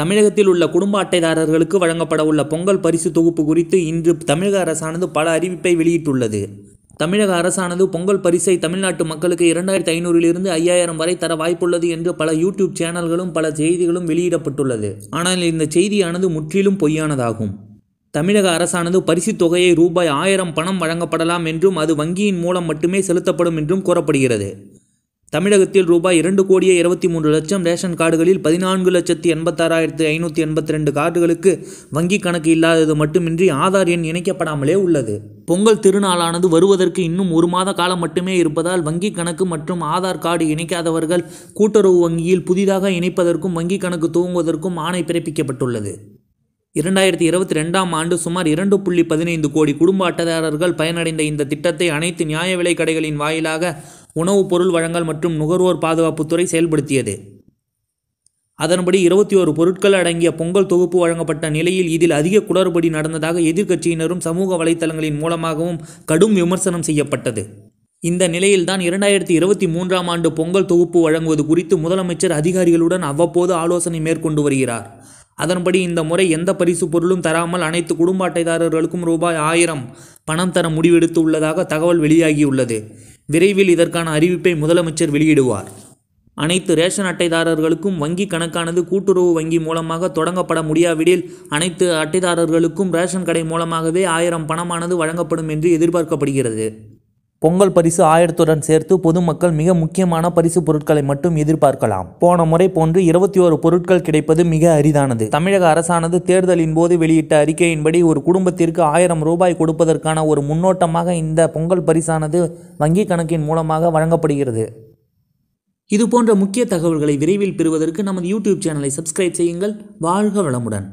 தமிழகத்தில் உள்ள குடும்ப அட்டைதாரர்களுக்கு வழங்கப்பட உள்ள பொங்கல் பரிசு தொகுப்பு குறித்து இன்று தமிழக அரசானது பல அறிவிப்பை வெளியிட்டுள்ளது தமிழக அரசானது பொங்கல் பரிசை தமிழ்நாட்டு மக்களுக்கு இரண்டாயிரத்தி ஐநூறிலிருந்து ஐயாயிரம் வரை தர வாய்ப்புள்ளது என்று பல யூடியூப் சேனல்களும் பல செய்திகளும் வெளியிடப்பட்டுள்ளது ஆனால் இந்த செய்தியானது முற்றிலும் பொய்யானதாகும் தமிழக அரசானது பரிசு தொகையை ரூபாய் ஆயிரம் பணம் வழங்கப்படலாம் என்றும் அது வங்கியின் மூலம் மட்டுமே செலுத்தப்படும் என்றும் கூறப்படுகிறது தமிழகத்தில் ரூபாய் இரண்டு கோடியே இருபத்தி மூன்று லட்சம் ரேஷன் கார்டுகளில் பதினான்கு லட்சத்தி எண்பத்தாறாயிரத்து ஐநூற்றி எண்பத்தி ரெண்டு கார்டுகளுக்கு வங்கிக் கணக்கு இல்லாதது மட்டுமின்றி ஆதார் எண் இணைக்கப்படாமலே உள்ளது பொங்கல் திருநாளானது வருவதற்கு இன்னும் ஒரு மாத காலம் மட்டுமே இருப்பதால் வங்கி கணக்கு மற்றும் ஆதார் கார்டு இணைக்காதவர்கள் கூட்டுறவு வங்கியில் புதிதாக இணைப்பதற்கும் வங்கிக் கணக்கு துவங்குவதற்கும் ஆணை பிறப்பிக்கப்பட்டுள்ளது இரண்டாயிரத்தி இருபத்தி ரெண்டாம் ஆண்டு சுமார் இரண்டு புள்ளி பதினைந்து கோடி குடும்ப அட்டைதாரர்கள் பயனடைந்த இந்த திட்டத்தை அனைத்து நியாய விலை கடைகளின் வாயிலாக உணவுப் பொருள் வழங்கல் மற்றும் நுகர்வோர் பாதுகாப்புத்துறை செயல்படுத்தியது அதன்படி இருபத்தி ஓரு பொருட்கள் அடங்கிய பொங்கல் தொகுப்பு வழங்கப்பட்ட நிலையில் இதில் அதிக குளறுபடி நடந்ததாக எதிர்க்கட்சியினரும் சமூக வலைத்தளங்களின் மூலமாகவும் கடும் விமர்சனம் செய்யப்பட்டது இந்த நிலையில்தான் இரண்டாயிரத்தி இருபத்தி மூன்றாம் ஆண்டு பொங்கல் தொகுப்பு வழங்குவது குறித்து முதலமைச்சர் அதிகாரிகளுடன் அவ்வப்போது ஆலோசனை மேற்கொண்டு வருகிறார் அதன்படி இந்த முறை எந்த பரிசு பொருளும் தராமல் அனைத்து குடும்ப அட்டைதாரர்களுக்கும் ரூபாய் ஆயிரம் பணம் தர முடிவெடுத்து உள்ளதாக தகவல் வெளியாகியுள்ளது விரைவில் இதற்கான அறிவிப்பை முதலமைச்சர் வெளியிடுவார் அனைத்து ரேஷன் அட்டைதாரர்களுக்கும் வங்கி கணக்கானது கூட்டுறவு வங்கி மூலமாக தொடங்கப்பட முடியாவிடில் அனைத்து அட்டைதாரர்களுக்கும் ரேஷன் கடை மூலமாகவே ஆயிரம் பணமானது வழங்கப்படும் என்று எதிர்பார்க்கப்படுகிறது பொங்கல் பரிசு ஆயிரத்துடன் சேர்த்து பொதுமக்கள் மிக முக்கியமான பரிசு பொருட்களை மட்டும் எதிர்பார்க்கலாம் போன முறை போன்று இருபத்தி ஓரு பொருட்கள் கிடைப்பது மிக அரிதானது தமிழக அரசானது தேர்தலின் போது வெளியிட்ட அறிக்கையின்படி ஒரு குடும்பத்திற்கு ஆயிரம் ரூபாய் கொடுப்பதற்கான ஒரு முன்னோட்டமாக இந்த பொங்கல் பரிசானது வங்கி கணக்கின் மூலமாக வழங்கப்படுகிறது இதுபோன்ற முக்கிய தகவல்களை விரைவில் பெறுவதற்கு நமது யூடியூப் சேனலை சப்ஸ்கிரைப் செய்யுங்கள் வாழ்க வளமுடன்